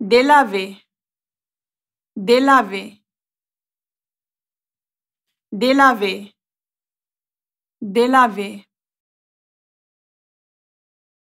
délaver, délaver, délaver, délaver.